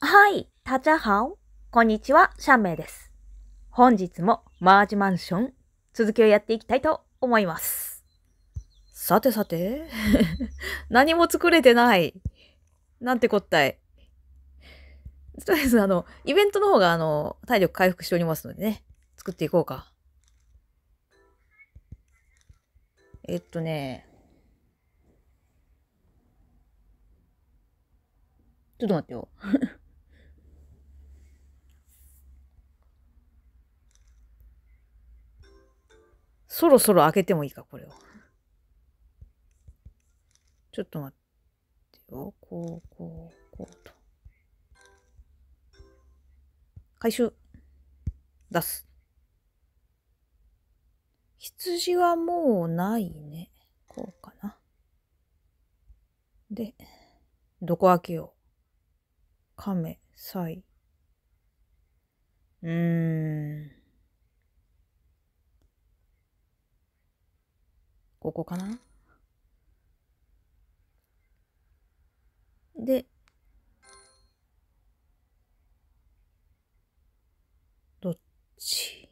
はい、たちゃはお。こんにちは、シャンメイです。本日もマージマンション続きをやっていきたいと思います。さてさて、何も作れてない。なんてこったい。とりあえず、あの、イベントの方が、あの、体力回復しておりますのでね、作っていこうか。えっとね、ちょっと待ってよ。そろそろ開けてもいいか、これを。ちょっと待ってよ。こう、こう、こうと。回収。出す。羊はもうないね。こうかな。で、どこ開けよう。亀、サイ。うーん。ここかなで、どっち、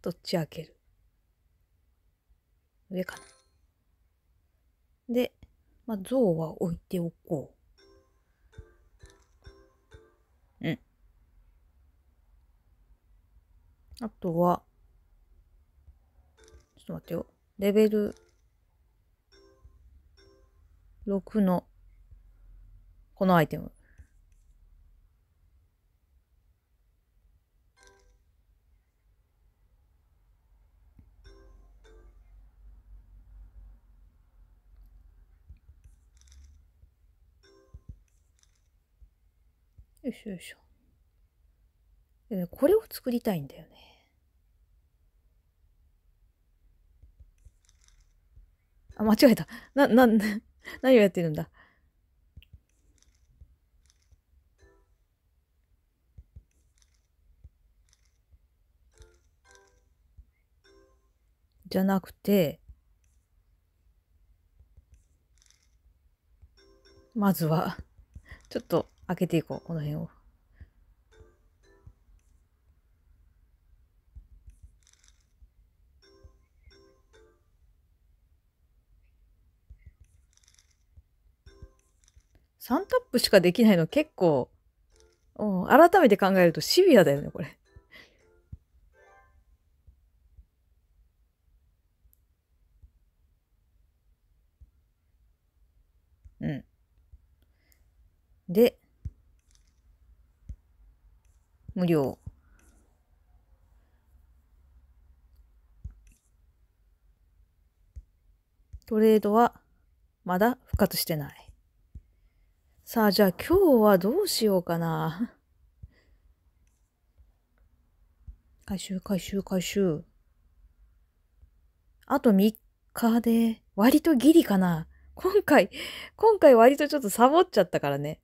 どっち開ける上かな。で、まあ、像は置いておこう。うん。あとは、ちょっと待ってよ。レベル6のこのアイテム。よいしょよいしょ。え、これを作りたいんだよね。あ、間違えた。な、な、何をやってるんだじゃなくて、まずは、ちょっと開けていこう、この辺を。3タップしかできないの結構、改めて考えるとシビアだよね、これ。うん。で、無料。トレードはまだ復活してない。さあ、じゃあ今日はどうしようかな。回収、回収、回収。あと3日で、割とギリかな。今回、今回割とちょっとサボっちゃったからね。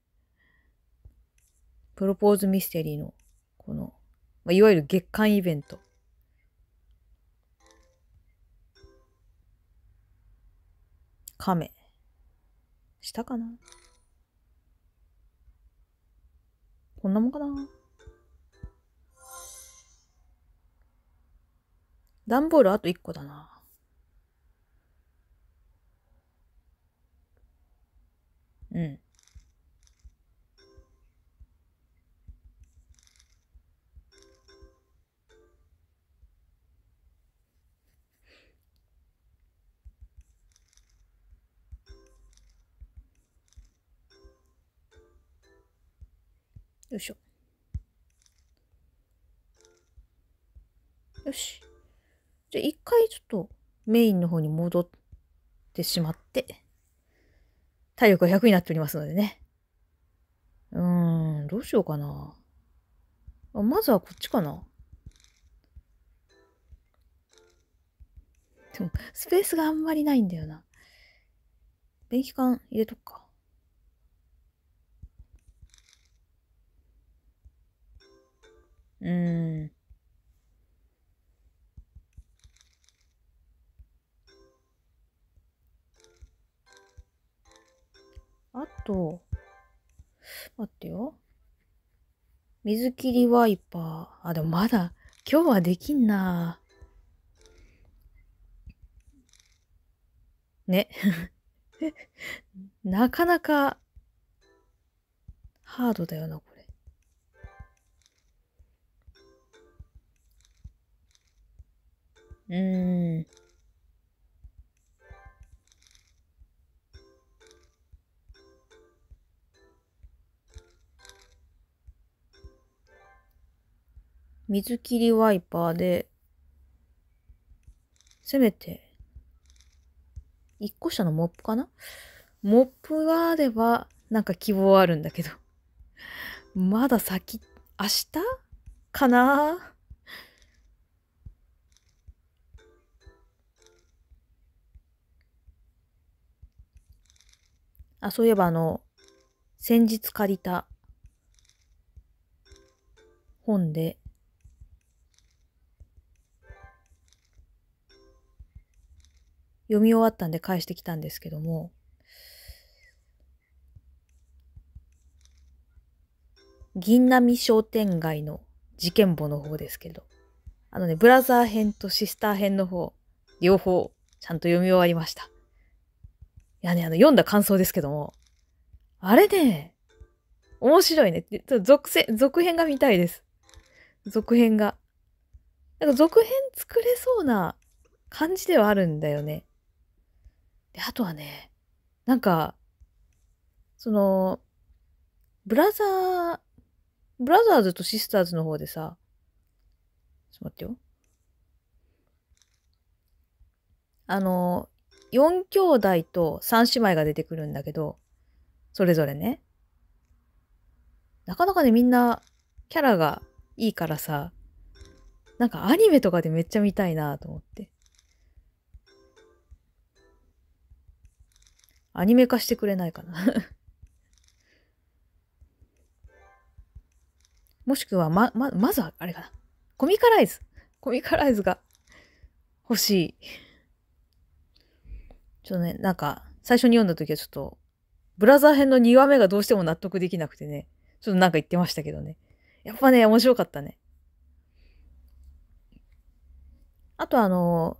プロポーズミステリーの、この、まあ、いわゆる月間イベント。亀。したかなこんなもんかな。段ボールあと1個だな。うん。よいしょ。よし。じゃあ一回ちょっとメインの方に戻ってしまって、体力が100になっておりますのでね。うーん、どうしようかな。あまずはこっちかな。でも、スペースがあんまりないんだよな。便器管入れとくか。うん。あと、待ってよ。水切りワイパー。あ、でもまだ、今日はできんな。ね。なかなか、ハードだよな、うん。水切りワイパーで、せめて、一個下のモップかなモップがあれば、なんか希望あるんだけど。まだ先、明日かなあ、そういえばあの、先日借りた本で、読み終わったんで返してきたんですけども、銀波商店街の事件簿の方ですけど、あのね、ブラザー編とシスター編の方、両方ちゃんと読み終わりました。いやね、あの、読んだ感想ですけども、あれね、面白いね。続せ続編が見たいです。続編が。なんか続編作れそうな感じではあるんだよね。で、あとはね、なんか、その、ブラザー、ブラザーズとシスターズの方でさ、ちょっと待ってよ。あの、4兄弟と3姉妹が出てくるんだけど、それぞれね。なかなかね、みんなキャラがいいからさ、なんかアニメとかでめっちゃ見たいなと思って。アニメ化してくれないかな もしくは、ま、ま、まずは、あれかな。コミカライズ。コミカライズが欲しい。ちょっとね、なんか、最初に読んだ時はちょっと、ブラザー編の2話目がどうしても納得できなくてね、ちょっとなんか言ってましたけどね。やっぱね、面白かったね。あとあの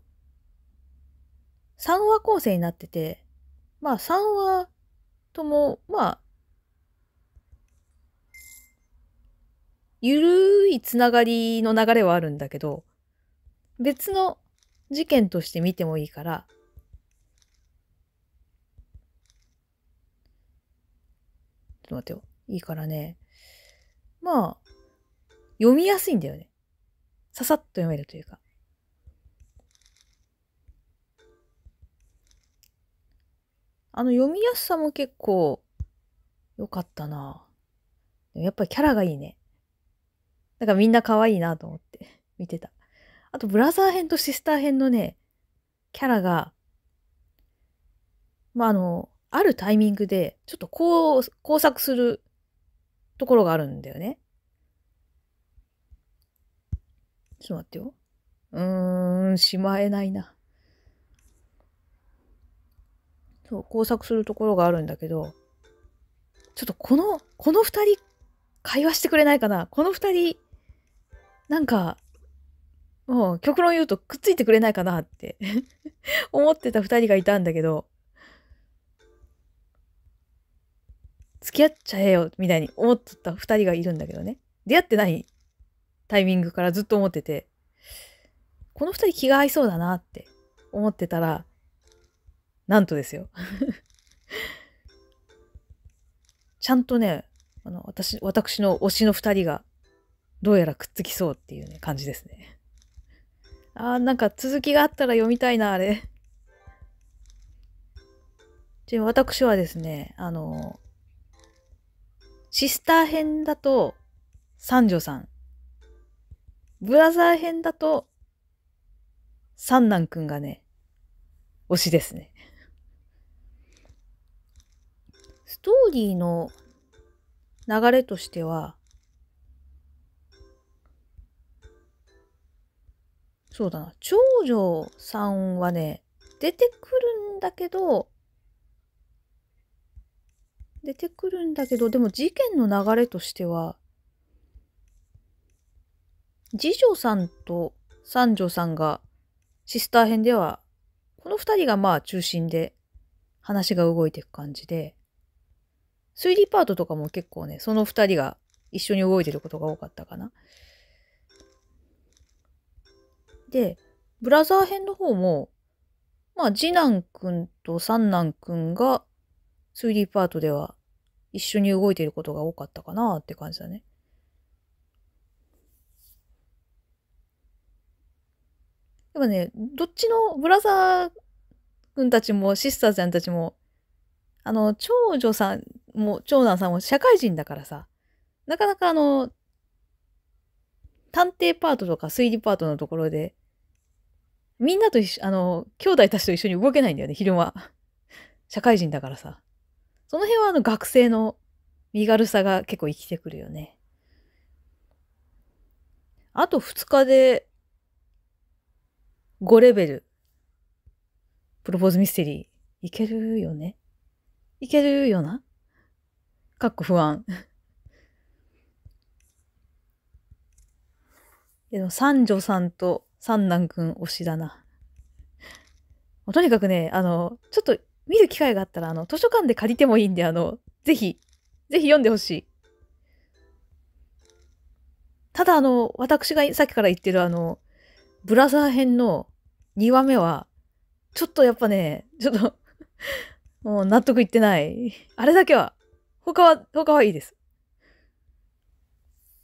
3話構成になってて、まあ3話とも、まあ、ゆるいつながりの流れはあるんだけど、別の事件として見てもいいから、と待ってよ。いいからね。まあ、読みやすいんだよね。ささっと読めるというか。あの読みやすさも結構良かったな。やっぱりキャラがいいね。だからみんな可愛いなと思って見てた。あとブラザー編とシスター編のね、キャラが、まあ、あの、あるタイミングで、ちょっとこう、工作するところがあるんだよね。ちょっと待ってよ。うーん、しまえないな。そう、工作するところがあるんだけど、ちょっとこの、この二人、会話してくれないかなこの二人、なんか、もう極論言うとくっついてくれないかなって 思ってた二人がいたんだけど、付き合っちゃえよ、みたいに思っとった2人がいるんだけどね。出会ってないタイミングからずっと思ってて、この2人気が合いそうだなって思ってたら、なんとですよ。ちゃんとね、あの、私、私の推しの2人が、どうやらくっつきそうっていうね、感じですね。あー、なんか続きがあったら読みたいな、あれ。で、私はですね、あの、シスター編だと三女さん。ブラザー編だと三男くんがね、推しですね。ストーリーの流れとしては、そうだな、長女さんはね、出てくるんだけど、出てくるんだけど、でも事件の流れとしては、次女さんと三女さんが、シスター編では、この二人がまあ中心で話が動いていく感じで、推理パートとかも結構ね、その二人が一緒に動いてることが多かったかな。で、ブラザー編の方も、まあ、次男くんと三男くんが、推理パートでは一緒に動いていることが多かったかなって感じだね。でもね、どっちのブラザー君たちもシスターちゃんたちも、あの、長女さんも長男さんも社会人だからさ、なかなかあの、探偵パートとか推理パートのところで、みんなと一緒、あの、兄弟たちと一緒に動けないんだよね、昼間。社会人だからさ。その辺はあの学生の身軽さが結構生きてくるよね。あと2日で5レベル、プロポーズミステリー、いけるよねいけるよなかっこ不安。でも三女さんと三男くん推しだな。とにかくね、あの、ちょっと見る機会があったら、あの、図書館で借りてもいいんで、あの、ぜひ、ぜひ読んでほしい。ただ、あの、私がさっきから言ってる、あの、ブラザー編の2話目は、ちょっとやっぱね、ちょっと もう納得いってない。あれだけは、他は、他はいいです。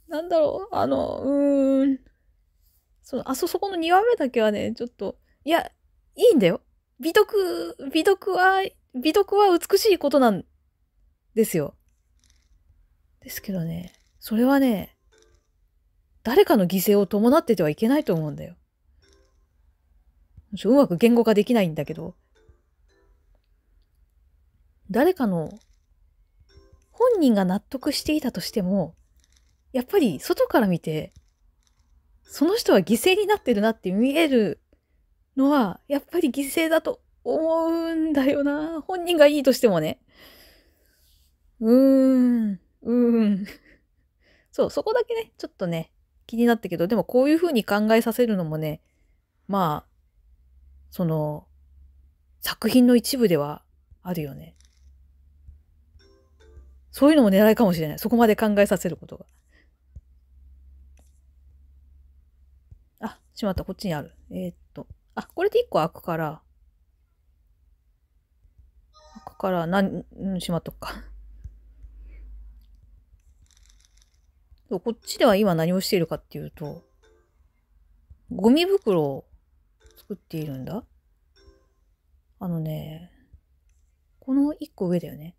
なんだろう、あの、うーん。その、あそ、そこの2話目だけはね、ちょっと、いや、いいんだよ。美徳、美徳は、美徳は美しいことなんですよ。ですけどね、それはね、誰かの犠牲を伴っててはいけないと思うんだよ。うまく言語化できないんだけど、誰かの本人が納得していたとしても、やっぱり外から見て、その人は犠牲になってるなって見えるのは、やっぱり犠牲だと思うんだよな。本人がいいとしてもね。うーん、うーん。そう、そこだけね、ちょっとね、気になったけど、でもこういうふうに考えさせるのもね、まあ、その、作品の一部ではあるよね。そういうのも狙いかもしれない。そこまで考えさせることが。あ、しまった。こっちにある。えー、っあ、これで1個開くから。開くから、なん、しまっとくか。こっちでは今何をしているかっていうと、ゴミ袋を作っているんだ。あのね、この1個上だよね。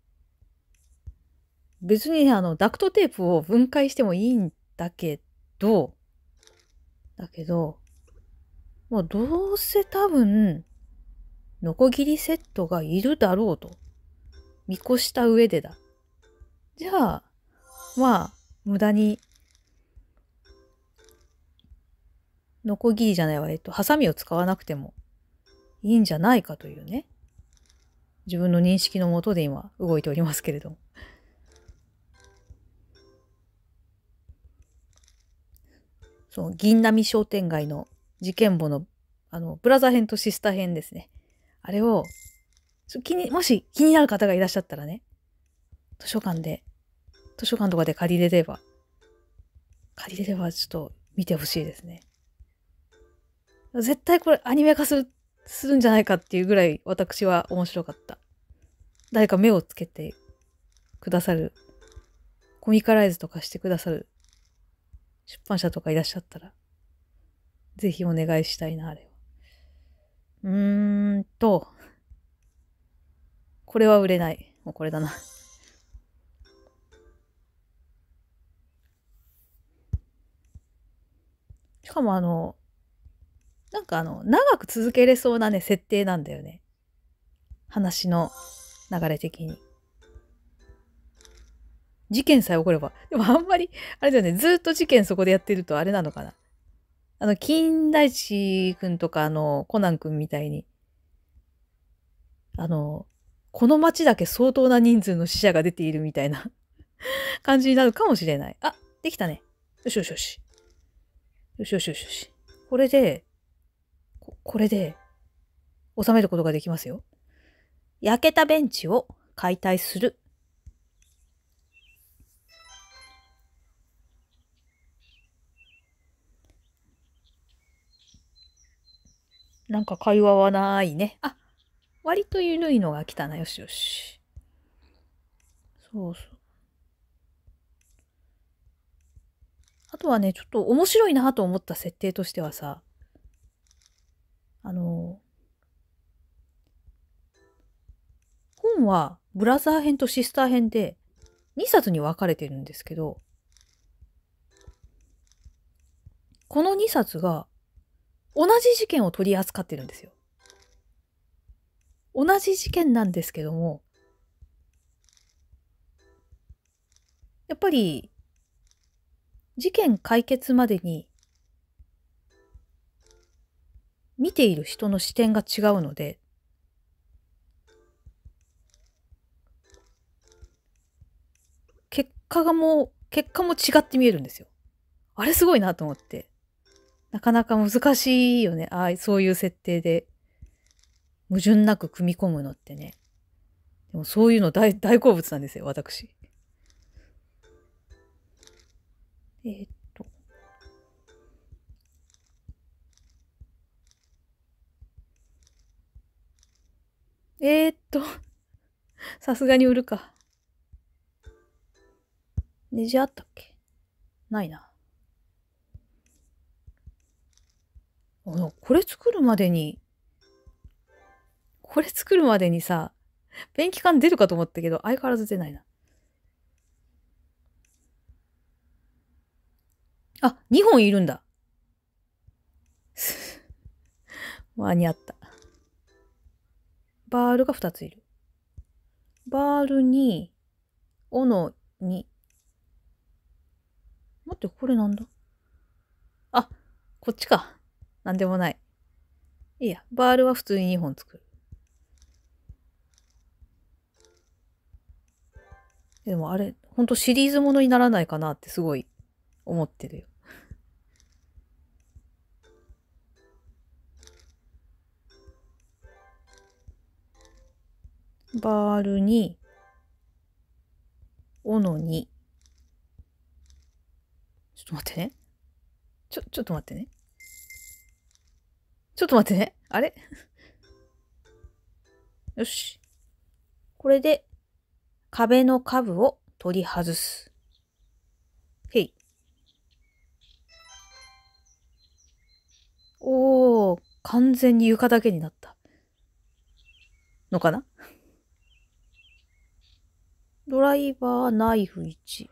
別にあの、ダクトテープを分解してもいいんだけど、だけど、もうどうせ多分、ノコギリセットがいるだろうと。見越した上でだ。じゃあ、まあ、無駄に、ノコギリじゃないわ、えっと、ハサミを使わなくてもいいんじゃないかというね。自分の認識のもとで今動いておりますけれども。その銀波商店街の事件簿の、あの、ブラザー編とシスター編ですね。あれを、気に、もし気になる方がいらっしゃったらね、図書館で、図書館とかで借りれれば、借りれればちょっと見てほしいですね。絶対これアニメ化する、するんじゃないかっていうぐらい私は面白かった。誰か目をつけてくださる、コミカライズとかしてくださる出版社とかいらっしゃったらぜひお願いしたいな、あれは。うーんと、これは売れない。もうこれだな。しかもあの、なんかあの、長く続けれそうなね、設定なんだよね。話の流れ的に。事件さえ起これば。でもあんまり、あれだよね、ずっと事件そこでやってるとあれなのかな。あの、金大地くんとか、あの、コナンくんみたいに、あの、この町だけ相当な人数の死者が出ているみたいな 感じになるかもしれない。あ、できたね。よしよしよし。よしよしよしよし。これで、ここれで、収めることができますよ。焼けたベンチを解体する。なんか会話はないね。あ、割と緩いのが来たな。よしよし。そうそう。あとはね、ちょっと面白いなと思った設定としてはさ、あの、本はブラザー編とシスター編で2冊に分かれてるんですけど、この2冊が同じ事件を取り扱ってるんですよ。同じ事件なんですけども、やっぱり、事件解決までに、見ている人の視点が違うので、結果がもう、結果も違って見えるんですよ。あれすごいなと思って。なかなか難しいよね。ああ、そういう設定で、矛盾なく組み込むのってね。でもそういうの大大好物なんですよ、私。えー、っと。えー、っと。さすがに売るか。ネジあったっけないな。あのこれ作るまでにこれ作るまでにさペンキ缶出るかと思ったけど相変わらず出ないなあ2本いるんだ 間に合ったバールが2ついるバールに斧に待ってこれなんだあこっちかなんでもない。いいや、バールは普通に2本作る。でもあれ、ほんとシリーズものにならないかなってすごい思ってるよ。バールに、斧に、ちょっと待ってね。ちょ、ちょっと待ってね。ちょっと待ってね。あれ よし。これで、壁の下部を取り外す。へい。おー、完全に床だけになった。のかな ドライバーナイフ1。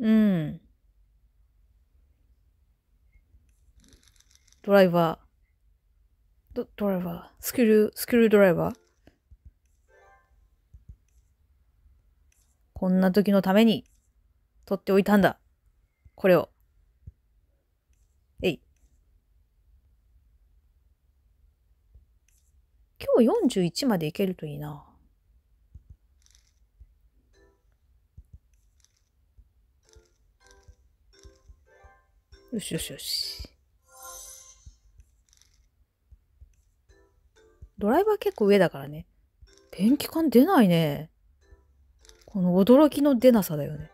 うん。ドライバー、ドドライバー、スクルー、スクルードライバーこんな時のために取っておいたんだ。これを。えい。今日41までいけるといいな。よしよしよし。ドライバー結構上だからね。ペンキ缶出ないね。この驚きの出なさだよね。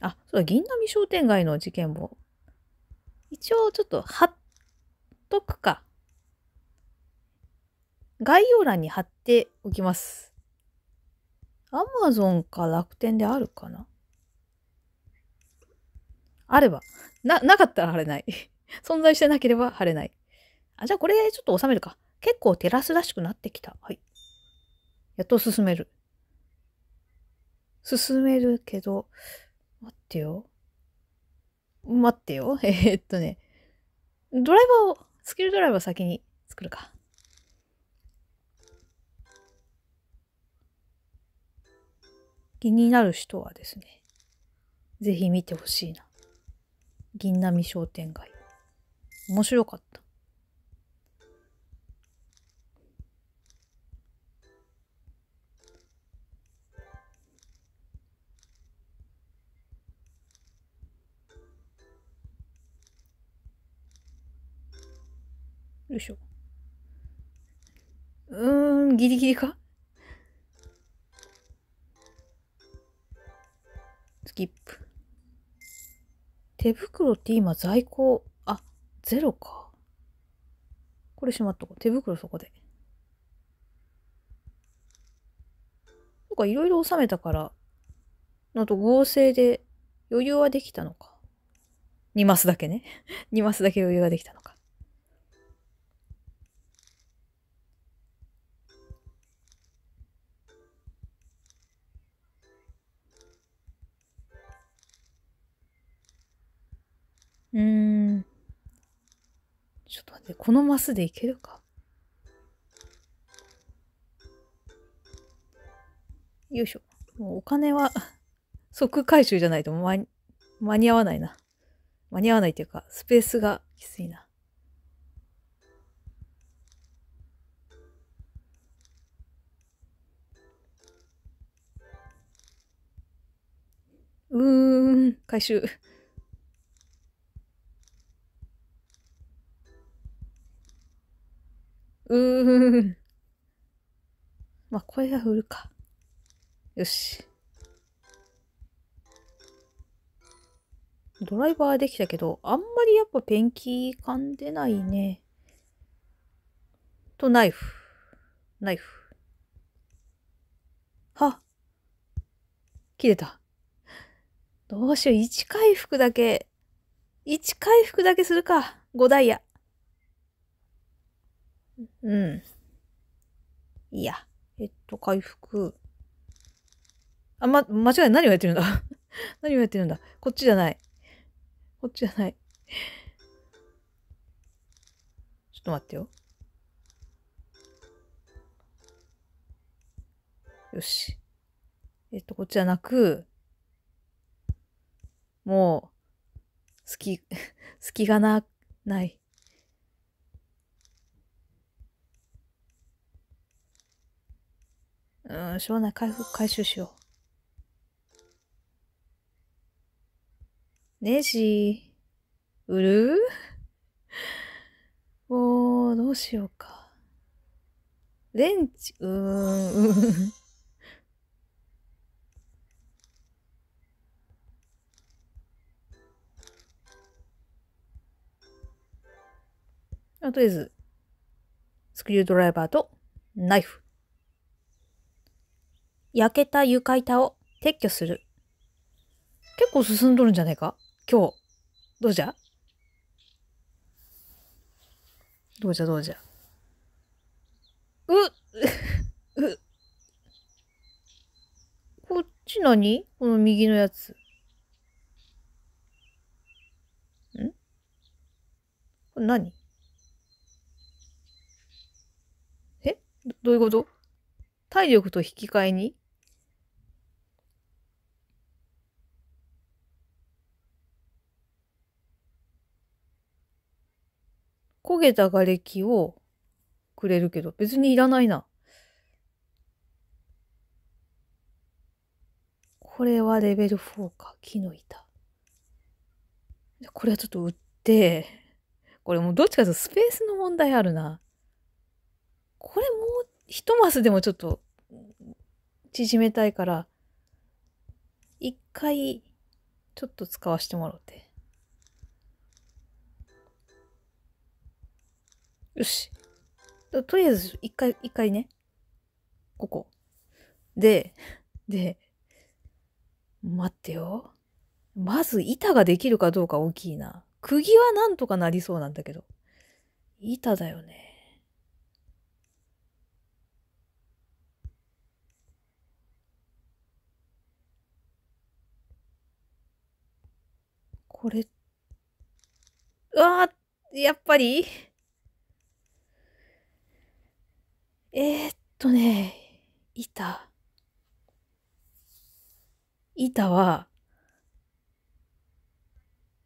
あ、そうだ、銀波商店街の事件も。一応ちょっと貼っとくか。概要欄に貼っておきます。アマゾンか楽天であるかなあれば。な、なかったら貼れない。存在してなければ貼れない。あ、じゃあこれちょっと収めるか。結構テラスらしくなってきた。はい。やっと進める。進めるけど、待ってよ。待ってよ。えー、っとね。ドライバーを、スキルドライバー先に作るか。気になる人はですね、ぜひ見てほしいな。銀波商店街。面白かった。よいしょ。うーん、ギリギリかスキップ。手袋って今在庫、あ、ゼロか。これしまっとこう。手袋そこで。なんかいろいろ収めたから、のと合成で余裕はできたのか。2マスだけね。2 マスだけ余裕ができたのか。うーん。ちょっと待って、このマスでいけるかよいしょ。もうお金は 即回収じゃないと間間に合わないな。間に合わないっていうか、スペースがきついな。うーん、回収。うー。まあ、これが売るか。よし。ドライバーできたけど、あんまりやっぱペンキ感でないね。と、ナイフ。ナイフ。は切れた。どうしよう。1回復だけ。1回復だけするか。5ダイヤ。うん。いいや。えっと、回復。あ、ま、間違いない。何をやってるんだ 何をやってるんだこっちじゃない。こっちじゃない。ちょっと待ってよ。よし。えっと、こっちじゃなく、もう、好好 隙がな、ない。うん、しょうない。回復回収しよう。ネジ、売るおー、どうしようか。レンチ、うーん。あとりあえず、スクリュードライバーとナイフ。焼けた床板を撤去する。結構進んどるんじゃないか今日。どうじゃどうじゃどうじゃ。うっ こっち何この右のやつ。んこれ何えどういうこと体力と引き換えに焦げた瓦礫をくれるけど、別にいらないな。これはレベル4か。木の板。これはちょっと売って、これもうどっちかというとスペースの問題あるな。これもう一マスでもちょっと縮めたいから、一回ちょっと使わせてもらおうって。よし。とりあえず、一回、一回ね。ここ。で、で、待ってよ。まず板ができるかどうか大きいな。釘はなんとかなりそうなんだけど。板だよね。これ、うわあ、やっぱりえー、っとね、板。板は、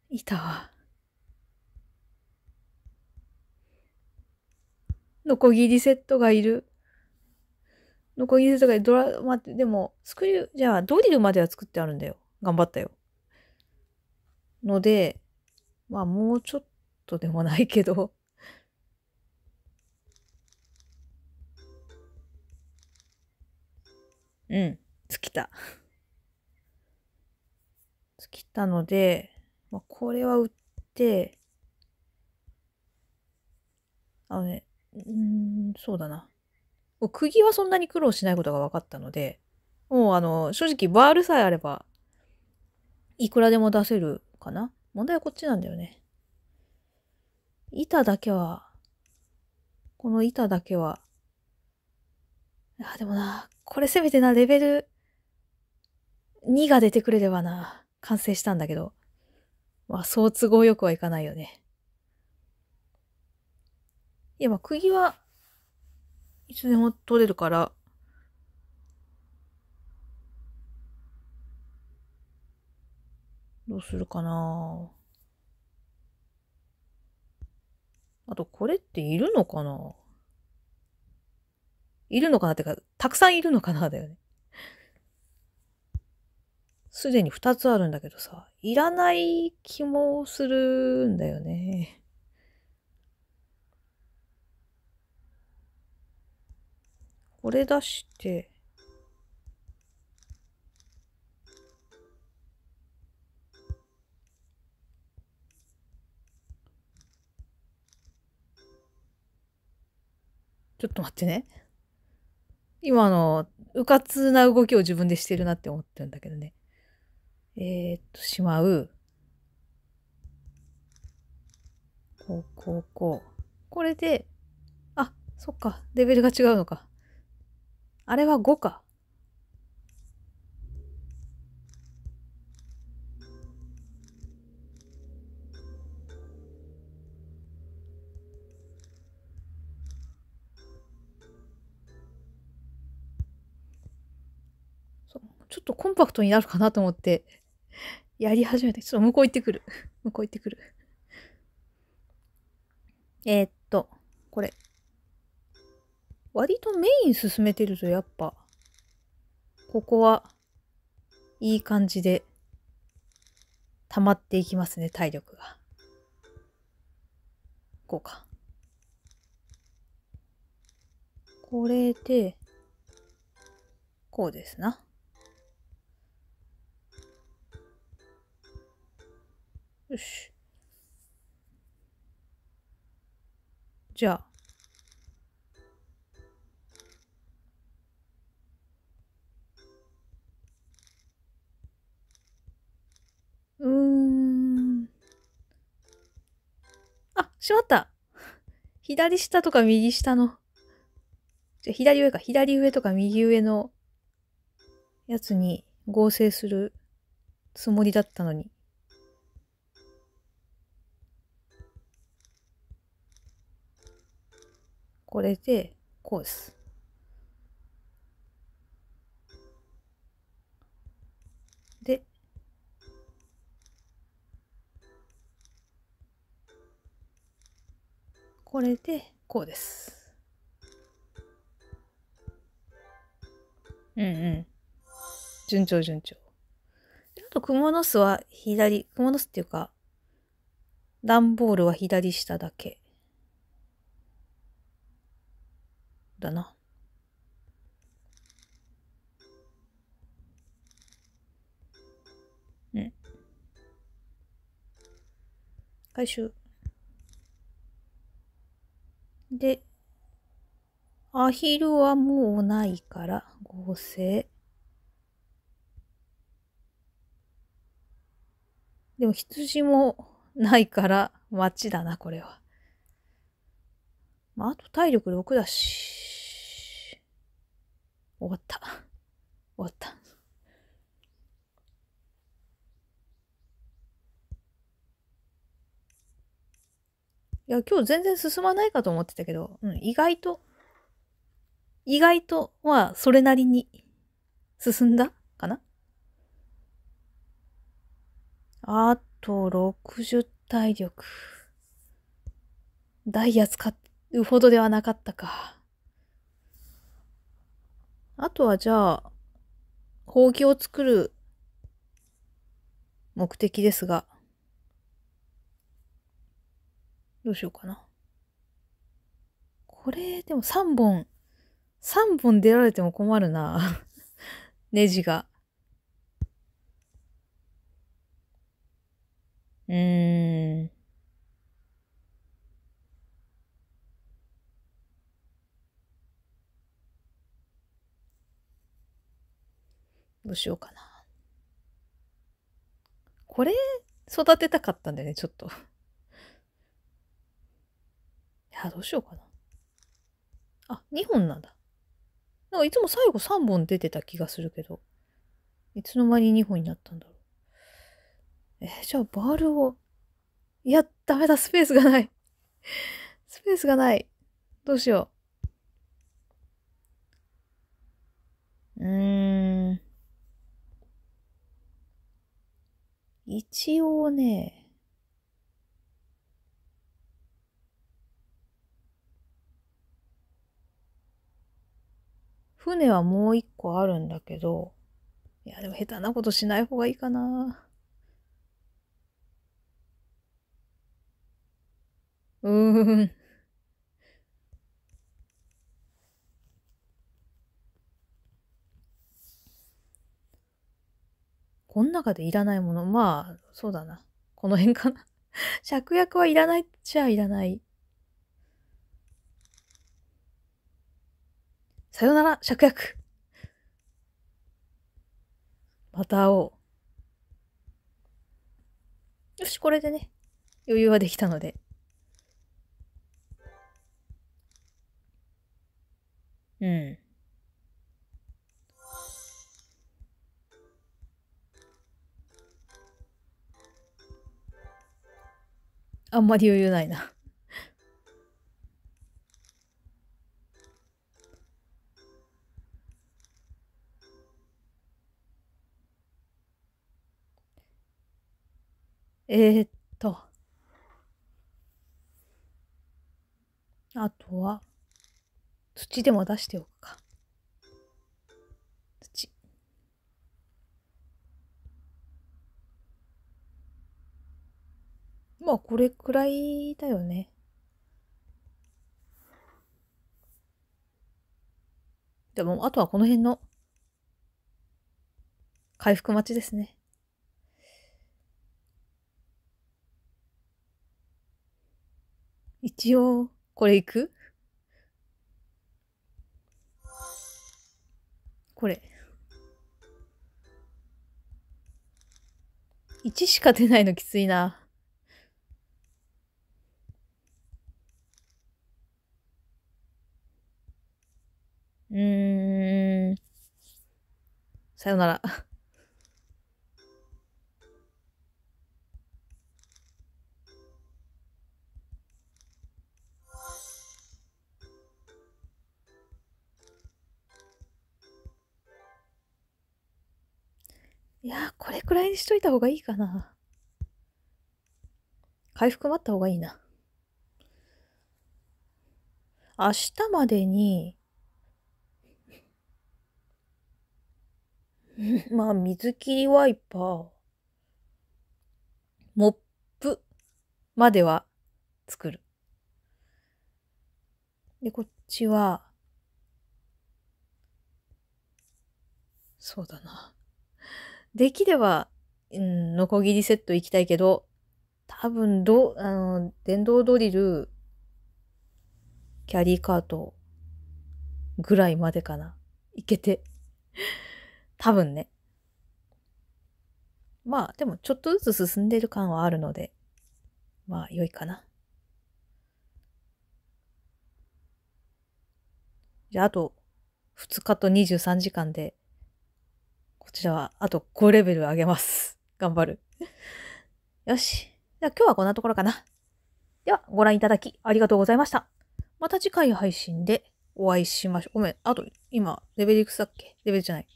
板は、ノコギリセットがいる。ノコギリセットがいる。ドラ、待って、でも、スクリュー、じゃあ、ドリルまでは作ってあるんだよ。頑張ったよ。ので、まあ、もうちょっとでもないけど、うん、尽きた。尽きたので、まあ、これは売って、あのね、うん、そうだな。もう釘はそんなに苦労しないことが分かったので、もうあの、正直バールさえあれば、いくらでも出せるかな。問題はこっちなんだよね。板だけは、この板だけは、あ、でもな、これせめてな、レベル2が出てくれればな、完成したんだけど。まあ、そう都合よくはいかないよね。いや、まあ、釘はいつでも取れるから、どうするかなあと、これっているのかないるのかなってか、たくさんいるのかなだよね。すでに2つあるんだけどさ、いらない気もするんだよね。これ出して、ちょっと待ってね。今の、うかつな動きを自分でしてるなって思ってるんだけどね。えー、っと、しまう。こう、こう、こう。これで、あ、そっか、レベルが違うのか。あれは5か。ちょっとコンパクトになるかなと思って、やり始めて、ちょっと向こう行ってくる。向こう行ってくる。えー、っと、これ。割とメイン進めてるとやっぱ、ここはいい感じで溜まっていきますね、体力が。こうか。これで、こうですな。よし。じゃあ。うーん。あ、しまった左下とか右下の。じゃ、左上か。左上とか右上のやつに合成するつもりだったのに。これでこうです。で、これでこうです。うんうん。順調順調。あと、クモの巣は左、クモの巣っていうか、段ボールは左下だけ。だな。うん。回収。で、アヒルはもうないから合成。でも羊もないから待ちだな、これは。まあ、あと体力6だし。終わった。終わった。いや、今日全然進まないかと思ってたけど、うん、意外と、意外とはそれなりに進んだかなあと60体力。ダイヤ使うほどではなかったか。あとはじゃあ、ほうを作る目的ですが、どうしようかな。これ、でも3本、3本出られても困るな。ネジが。うーん。どうしようかな。これ、育てたかったんだよね、ちょっと。いや、どうしようかな。あ、2本なんだ。なんかいつも最後3本出てた気がするけど、いつの間に2本になったんだろう。えじゃあバールを。いや、ダメだ、スペースがない。スペースがない。どうしよう。うーん。一応ね、船はもう一個あるんだけど、いや、でも下手なことしない方がいいかな。うーん。この中でいらないもの、まあ、そうだな。この辺かな。芍 薬はいらないっちゃいらない。さよなら、芍薬。また会おう。よし、これでね、余裕はできたので。うん。あんまり余裕ないなえっと。あとは、土でも出しておくか。まあこれくらいだよね。でも、あとはこの辺の回復待ちですね。一応、これ行くこれ。1しか出ないのきついな。うーん。さよなら。いやこれくらいにしといた方がいいかな。回復待った方がいいな。明日までに まあ、水切りワイパー、モップまでは作る。で、こっちは、そうだな。できれば、うん、ノコギリセット行きたいけど、多分、ど、あの、電動ドリル、キャリーカートぐらいまでかな。いけて。多分ね。まあ、でもちょっとずつ進んでる感はあるので、まあ、良いかな。じゃあ、あと2日と23時間で、こちらはあと5レベル上げます。頑張る。よし。じゃあ今日はこんなところかな。では、ご覧いただきありがとうございました。また次回配信でお会いしましょう。ごめん、あと、今、レベルいくつだっけレベルじゃない。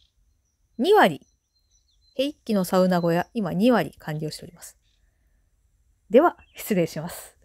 2割。平気のサウナ小屋、今2割完了しております。では、失礼します。